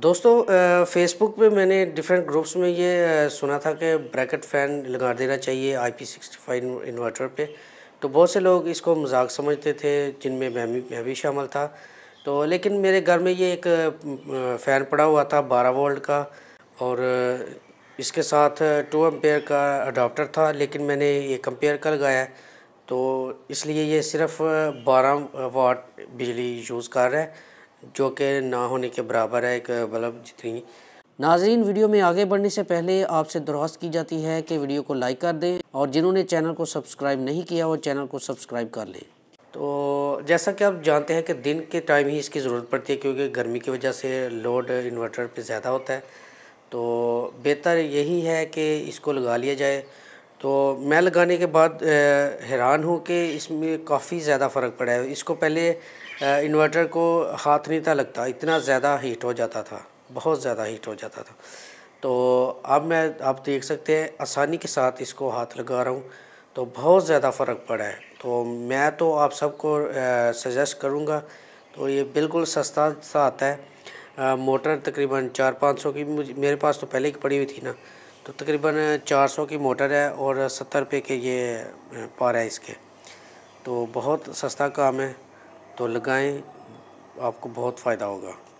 दोस्तों फेसबुक पे मैंने डिफरेंट ग्रुप्स में ये सुना था कि ब्रैकेट फ़ैन लगा देना चाहिए I P sixty five inverter पर तो बहुत से लोग इसको मजाक समझते थे जिनमें मैं भी मैं भी शामिल था तो लेकिन मेरे घर में ये एक फ़ैन पड़ा हुआ था बारह वोल्ट का और इसके साथ टू एम्पेयर का अडाप्टर था लेकिन मैंने ये कंपेयर कर लगाया तो इसलिए ये सिर्फ बारह वाट बिजली यूज़ कर रहा है जो कि ना होने के बराबर है एक मतलब जितनी नाजरीन वीडियो में आगे बढ़ने से पहले आपसे दरख्वास्त की जाती है कि वीडियो को लाइक कर दें और जिन्होंने चैनल को सब्सक्राइब नहीं किया वो चैनल को सब्सक्राइब कर लें तो जैसा कि आप जानते हैं कि दिन के टाइम ही इसकी ज़रूरत पड़ती है क्योंकि गर्मी की वजह से लोड इन्वर्टर पर ज़्यादा होता है तो बेहतर यही है कि इसको लगा लिया जाए तो मैं लगाने के बाद हैरान हूँ कि इसमें काफ़ी ज़्यादा फ़र्क पड़ा है इसको पहले इन्वर्टर को हाथ नहीं था लगता इतना ज़्यादा हीट हो जाता था बहुत ज़्यादा हीट हो जाता था तो अब मैं आप देख सकते हैं आसानी के साथ इसको हाथ लगा रहा हूँ तो बहुत ज़्यादा फ़र्क पड़ा है तो मैं तो आप सबको सजेस्ट करूँगा तो ये बिल्कुल सस्ता सा आता है आ, मोटर तकरीबन चार पाँच सौ की मेरे पास तो पहले की पड़ी हुई थी ना तो तकरीबन 400 की मोटर है और सत्तर रुपये के ये पार है इसके तो बहुत सस्ता काम है तो लगाएं आपको बहुत फ़ायदा होगा